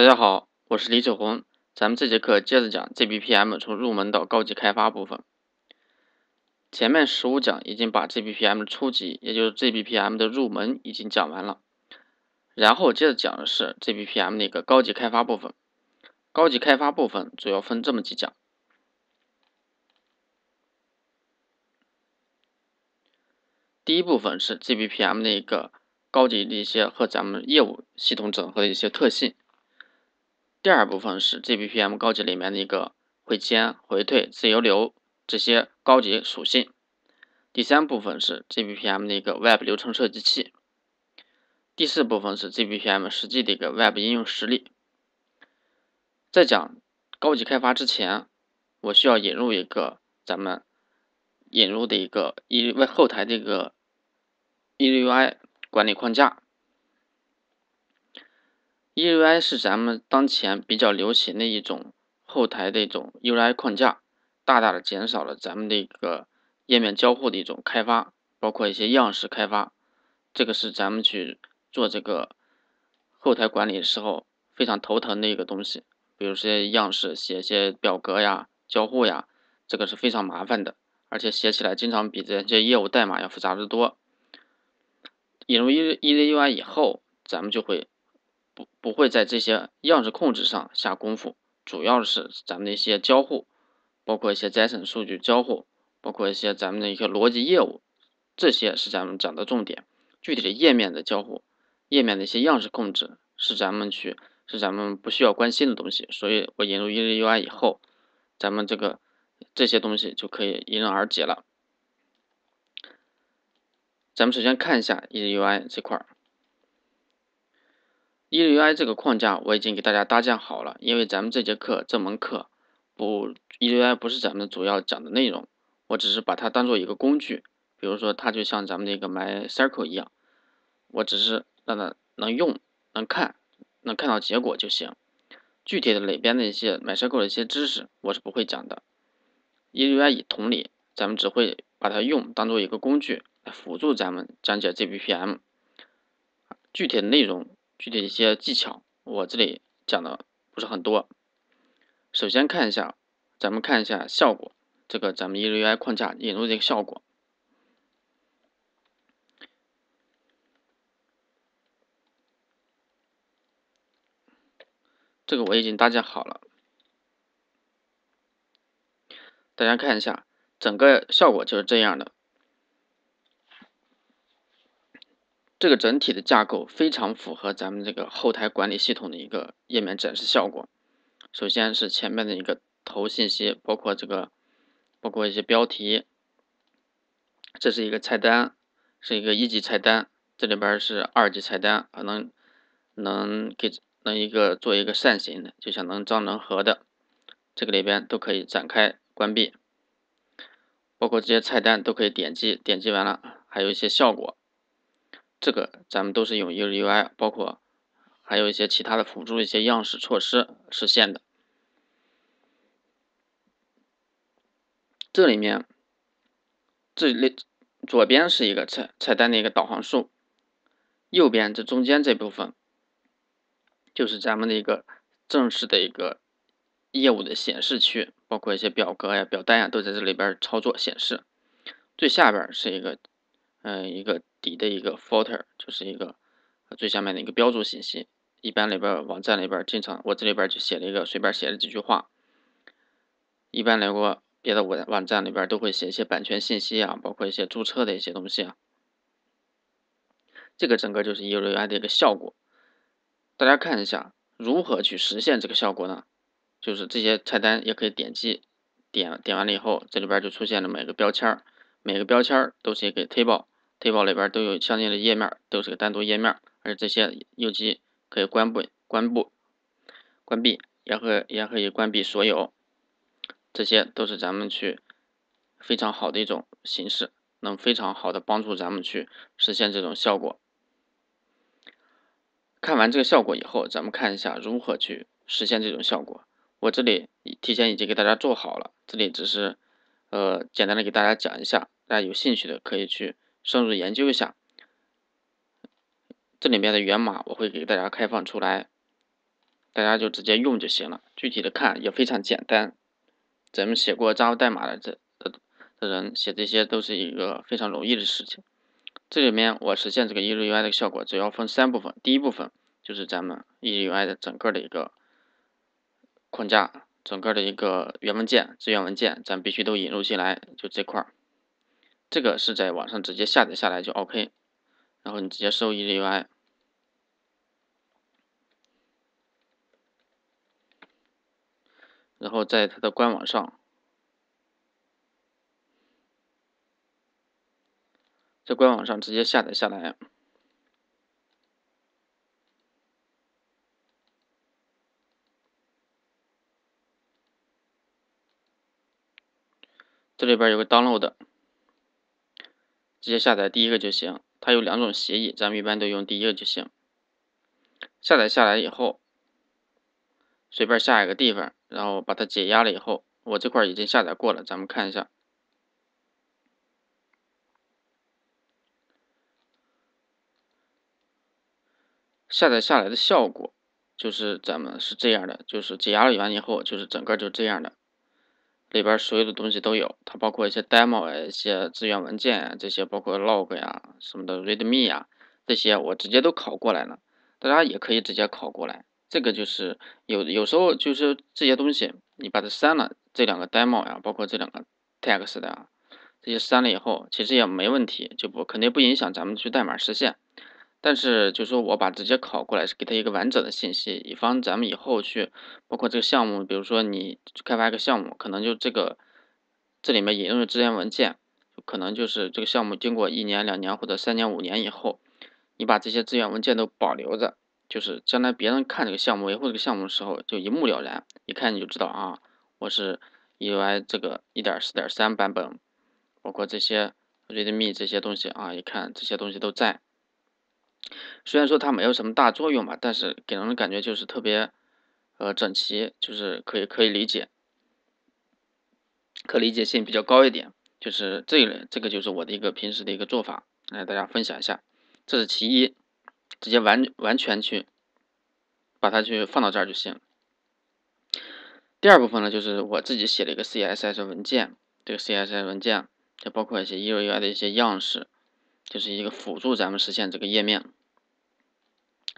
大家好，我是李秋红。咱们这节课接着讲 G B P M 从入门到高级开发部分。前面十五讲已经把 G B P M 初级，也就是 G B P M 的入门已经讲完了，然后接着讲的是 G B P M 那个高级开发部分。高级开发部分主要分这么几讲。第一部分是 G B P M 那个高级的一些和咱们业务系统整合的一些特性。第二部分是 GPPM 高级里面的一个回签、回退、自由流这些高级属性。第三部分是 GPPM 的一个 Web 流程设计器。第四部分是 GPPM 实际的一个 Web 应用实例。在讲高级开发之前，我需要引入一个咱们引入的一个 EUI 后台的一个 EUI 管理框架。EUI 是咱们当前比较流行的一种后台的一种 UI 框架，大大的减少了咱们的一个页面交互的一种开发，包括一些样式开发。这个是咱们去做这个后台管理的时候非常头疼的一个东西，比如些样式、写一些表格呀、交互呀，这个是非常麻烦的，而且写起来经常比这些业务代码要复杂的多。引入 E EUI 以后，咱们就会。不会在这些样式控制上下功夫，主要是咱们的一些交互，包括一些 JSON 数据交互，包括一些咱们的一些逻辑业务，这些是咱们讲的重点。具体的页面的交互，页面的一些样式控制是咱们去是咱们不需要关心的东西。所以，我引入 EUI 以后，咱们这个这些东西就可以迎刃而解了。咱们首先看一下 EUI 这块儿。EUI 这个框架我已经给大家搭建好了，因为咱们这节课这门课不 EUI 不是咱们主要讲的内容，我只是把它当做一个工具，比如说它就像咱们那个 My Circle 一样，我只是让它能用、能看、能看到结果就行。具体的里边的一些 My Circle 的一些知识，我是不会讲的。EUI 同理，咱们只会把它用当做一个工具来辅助咱们讲解 GPPM 具体的内容。具体一些技巧，我这里讲的不是很多。首先看一下，咱们看一下效果，这个咱们 EUI 框架引入这个效果，这个我已经搭建好了，大家看一下，整个效果就是这样的。这个整体的架构非常符合咱们这个后台管理系统的一个页面展示效果。首先是前面的一个头信息，包括这个，包括一些标题。这是一个菜单，是一个一级菜单，这里边是二级菜单，能能给能一个做一个扇形的，就像能张能合的，这个里边都可以展开关闭，包括这些菜单都可以点击，点击完了还有一些效果。这个咱们都是用 UI，u 包括还有一些其他的辅助一些样式措施实现的。这里面，这里左边是一个菜菜单的一个导航树，右边这中间这部分就是咱们的一个正式的一个业务的显示区，包括一些表格呀、表单呀都在这里边操作显示。最下边是一个。嗯，一个底的一个 footer，就是一个最下面的一个标注信息。一般里边网站里边经常，我这里边就写了一个随便写了几句话。一般来过别的网网站里边都会写一些版权信息啊，包括一些注册的一些东西啊。这个整个就是 u i 的一个效果。大家看一下，如何去实现这个效果呢？就是这些菜单也可以点击，点点完了以后，这里边就出现了每个标签，每个标签都写一个 table。table 里边都有相应的页面，都是个单独页面，而这些右击可以关闭、关闭、关闭，也可也可以关闭所有，这些都是咱们去非常好的一种形式，能非常好的帮助咱们去实现这种效果。看完这个效果以后，咱们看一下如何去实现这种效果。我这里提前已经给大家做好了，这里只是呃简单的给大家讲一下，大家有兴趣的可以去。深入研究一下这里面的源码，我会给大家开放出来，大家就直接用就行了。具体的看也非常简单，咱们写过 Java 代码的这这的人写这些都是一个非常容易的事情。这里面我实现这个 e u i 的效果，主要分三部分。第一部分就是咱们 e u i 的整个的一个框架，整个的一个源文件、资源文件，咱必须都引入进来，就这块儿。这个是在网上直接下载下来就 OK，然后你直接搜 Edui，然后在它的官网上，在官网上直接下载下来，这里边有个 Download。直接下载第一个就行，它有两种协议，咱们一般都用第一个就行。下载下来以后，随便下一个地方，然后把它解压了以后，我这块已经下载过了，咱们看一下。下载下来的效果就是咱们是这样的，就是解压了完以后，就是整个就这样的。里边所有的东西都有，它包括一些 demo 啊，一些资源文件啊，这些包括 log 呀什么的，readme 呀这些，我直接都拷过来了。大家也可以直接拷过来。这个就是有有时候就是这些东西，你把它删了，这两个 demo 呀，包括这两个 txt 的，这些删了以后，其实也没问题，就不肯定不影响咱们去代码实现。但是，就是说我把直接拷过来是给他一个完整的信息，以防咱们以后去，包括这个项目，比如说你开发一个项目，可能就这个这里面引用的资源文件，可能就是这个项目经过一年、两年或者三年、五年以后，你把这些资源文件都保留着，就是将来别人看这个项目、维护这个项目的时候，就一目了然，一看你就知道啊，我是 UI 这个一点四点三版本，包括这些 readme 这些东西啊，一看这些东西都在。虽然说它没有什么大作用吧，但是给人的感觉就是特别，呃，整齐，就是可以可以理解，可理解性比较高一点。就是这一这个就是我的一个平时的一个做法，来大家分享一下，这是其一，直接完完全去把它去放到这儿就行第二部分呢，就是我自己写了一个 CSS 文件，这个 CSS 文件就包括一些 UI 的一些样式。就是一个辅助咱们实现这个页面，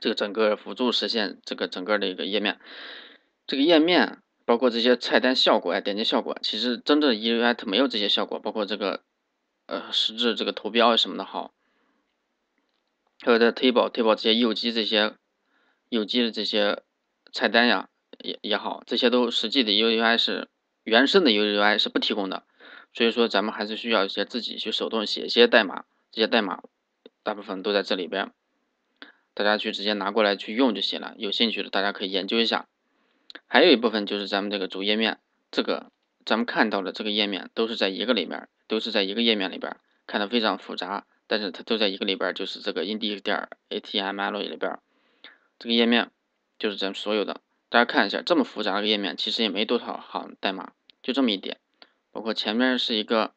这个整个辅助实现这个整个的一个页面，这个页面包括这些菜单效果呀、点击效果，其实真正的 UI 它没有这些效果，包括这个呃，实质这个图标啊什么的，好，还有在 table table 这些右击这些右击的这些菜单呀也也好，这些都实际的 UI 是原生的 UI 是不提供的，所以说咱们还是需要一些自己去手动写一些代码。这些代码大部分都在这里边，大家去直接拿过来去用就行了。有兴趣的大家可以研究一下。还有一部分就是咱们这个主页面，这个咱们看到的这个页面都是在一个里面，都是在一个页面里边，看的非常复杂，但是它都在一个里边，就是这个 i n d e 点 h t m l 里边，这个页面就是咱们所有的。大家看一下，这么复杂个页面，其实也没多少行代码，就这么一点。包括前面是一个。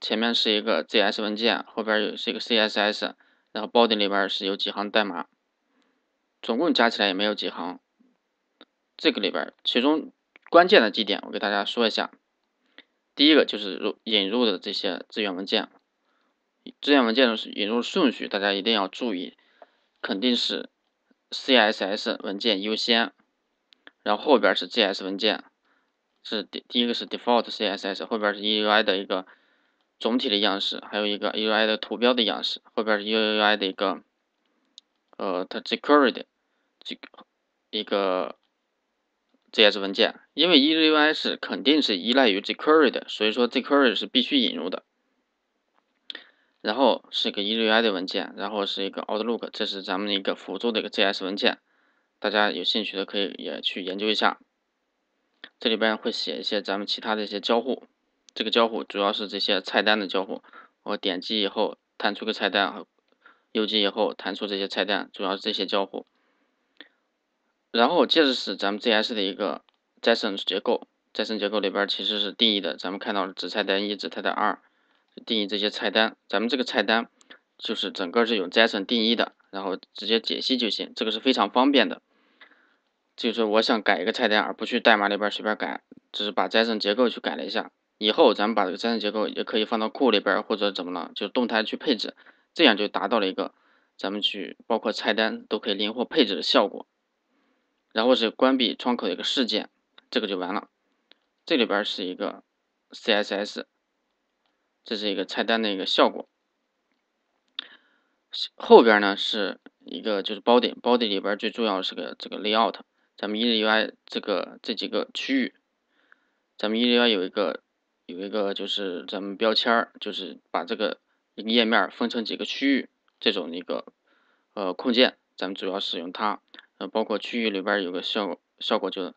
前面是一个 JS 文件，后边有是一个 CSS，然后 body 里边是有几行代码，总共加起来也没有几行。这个里边其中关键的几点我给大家说一下。第一个就是引入的这些资源文件，资源文件的引入顺序大家一定要注意，肯定是 CSS 文件优先，然后后边是 JS 文件，是第第一个是 default CSS，后边是 UI 的一个。总体的样式，还有一个 UI 的图标的样式，后边是 UI 的一个，呃，它 jQuery 的这一个 JS 文件，因为 EUI 是肯定是依赖于 jQuery 的，所以说 jQuery 是必须引入的。然后是一个 EUI 的文件，然后是一个 Outlook，这是咱们一个辅助的一个 JS 文件，大家有兴趣的可以也去研究一下，这里边会写一些咱们其他的一些交互。这个交互主要是这些菜单的交互，我点击以后弹出个菜单，右击以后弹出这些菜单，主要是这些交互。然后接着是咱们 j s 的一个 JSON 结构，JSON 结构里边其实是定义的，咱们看到了子菜单一、子菜单二，定义这些菜单。咱们这个菜单就是整个是有 JSON 定义的，然后直接解析就行，这个是非常方便的。就是我想改一个菜单，而不去代码里边随便改，只是把 JSON 结构去改了一下。以后咱们把这个三层结构也可以放到库里边儿或者怎么了，就动态去配置，这样就达到了一个咱们去包括菜单都可以灵活配置的效果。然后是关闭窗口的一个事件，这个就完了。这里边是一个 CSS，这是一个菜单的一个效果。后边呢是一个就是 body，body 里边最重要的是个这个 layout，咱们 UI 这个这几个区域，咱们 UI 有一个。有一个就是咱们标签儿，就是把这个一个页面分成几个区域，这种一个呃控件，咱们主要使用它。呃，包括区域里边有个效效果就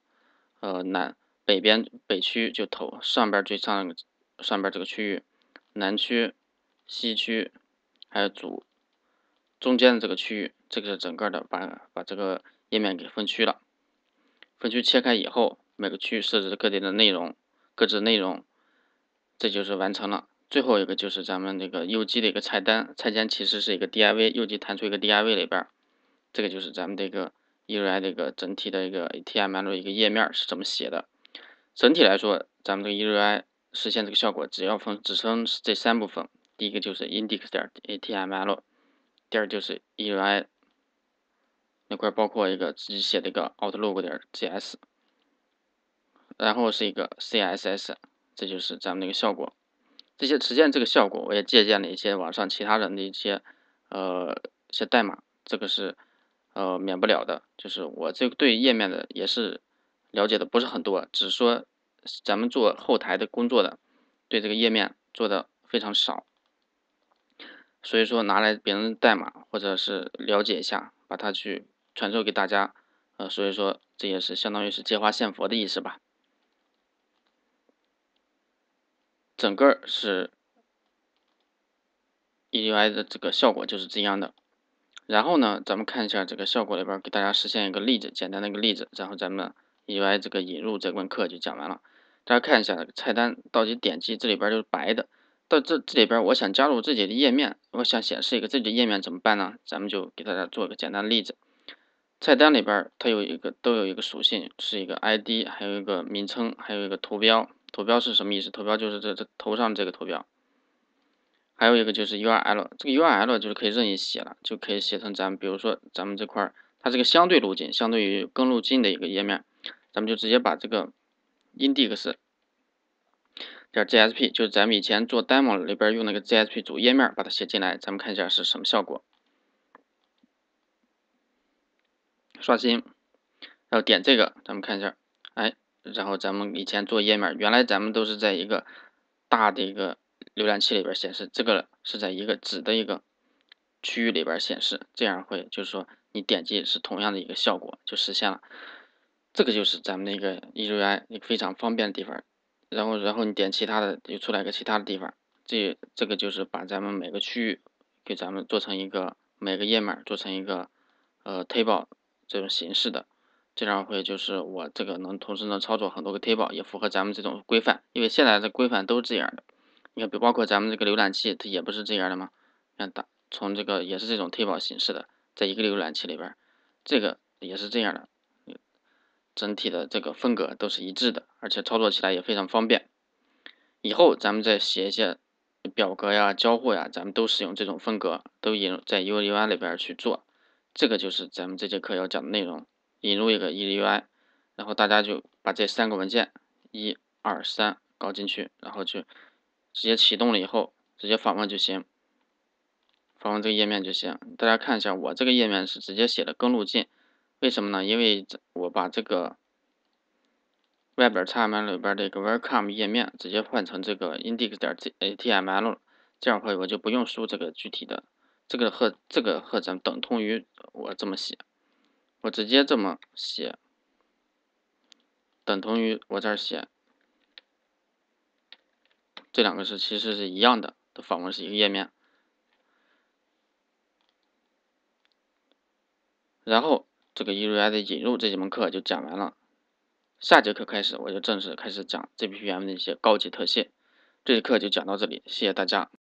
呃南北边北区就投上边最上上边这个区域，南区、西区还有主中间的这个区域，这个是整个的把把这个页面给分区了。分区切开以后，每个区域设置各点的内容，各自内容。这就是完成了。最后一个就是咱们这个右击的一个菜单，菜单其实是一个 D I V，右击弹出一个 D I V 里边，这个就是咱们这个 E u I 这个整体的一个 T M L 一个页面是怎么写的。整体来说，咱们这个 E u I 实现这个效果，只要分，只撑这三部分。第一个就是 index 点 T M L，第二就是 E u I 那块，包括一个自己写的一个 outlook 点 G S，然后是一个 C S S。这就是咱们那个效果，这些实现这个效果，我也借鉴了一些网上其他人的一些，呃，一些代码，这个是呃免不了的。就是我这个对页面的也是了解的不是很多，只说咱们做后台的工作的，对这个页面做的非常少，所以说拿来别人的代码或者是了解一下，把它去传授给大家，呃，所以说这也是相当于是借花献佛的意思吧。整个是 EUI 的这个效果就是这样的。然后呢，咱们看一下这个效果里边，给大家实现一个例子，简单的一个例子。然后咱们 EUI 这个引入这门课就讲完了。大家看一下菜单到底点击这里边就是白的。到这这里边，我想加入自己的页面，我想显示一个自己的页面怎么办呢？咱们就给大家做一个简单的例子。菜单里边它有一个都有一个属性，是一个 ID，还有一个名称，还有一个图标。图标是什么意思？图标就是这这头上这个图标。还有一个就是 URL，这个 URL 就是可以任意写了，就可以写成咱们比如说咱们这块儿，它这个相对路径，相对于更路径的一个页面，咱们就直接把这个 index，点 JSP，就是咱们以前做 demo 里边用那个 JSP 主页面把它写进来，咱们看一下是什么效果。刷新，然后点这个，咱们看一下，哎。然后咱们以前做页面，原来咱们都是在一个大的一个浏览器里边显示，这个是在一个纸的一个区域里边显示，这样会就是说你点击是同样的一个效果就实现了，这个就是咱们那个 UI 非常方便的地方。然后然后你点其他的就出来一个其他的地方，这这个就是把咱们每个区域给咱们做成一个每个页面做成一个呃 table 这种形式的。这样会就是我这个能同时能操作很多个 table，也符合咱们这种规范，因为现在的规范都是这样的。你看，比包括咱们这个浏览器，它也不是这样的吗？你看，打从这个也是这种 table 形式的，在一个浏览器里边，这个也是这样的，整体的这个风格都是一致的，而且操作起来也非常方便。以后咱们再写一些表格呀、交互呀，咱们都使用这种风格，都用在 U I 里边去做。这个就是咱们这节课要讲的内容。引入一个 EUI，然后大家就把这三个文件一、二、三搞进去，然后就直接启动了以后，直接访问就行，访问这个页面就行。大家看一下，我这个页面是直接写的根路径，为什么呢？因为我把这个 Web h m l 里边一个 Welcome 页面直接换成这个 index. jhtml，这样的话我就不用输这个具体的，这个和这个和咱等同于我这么写。我直接这么写，等同于我这儿写，这两个是其实是一样的，都访问是一个页面。然后这个 UI 的引入这门课就讲完了，下节课开始我就正式开始讲 g p v m 的一些高级特性，这节课就讲到这里，谢谢大家。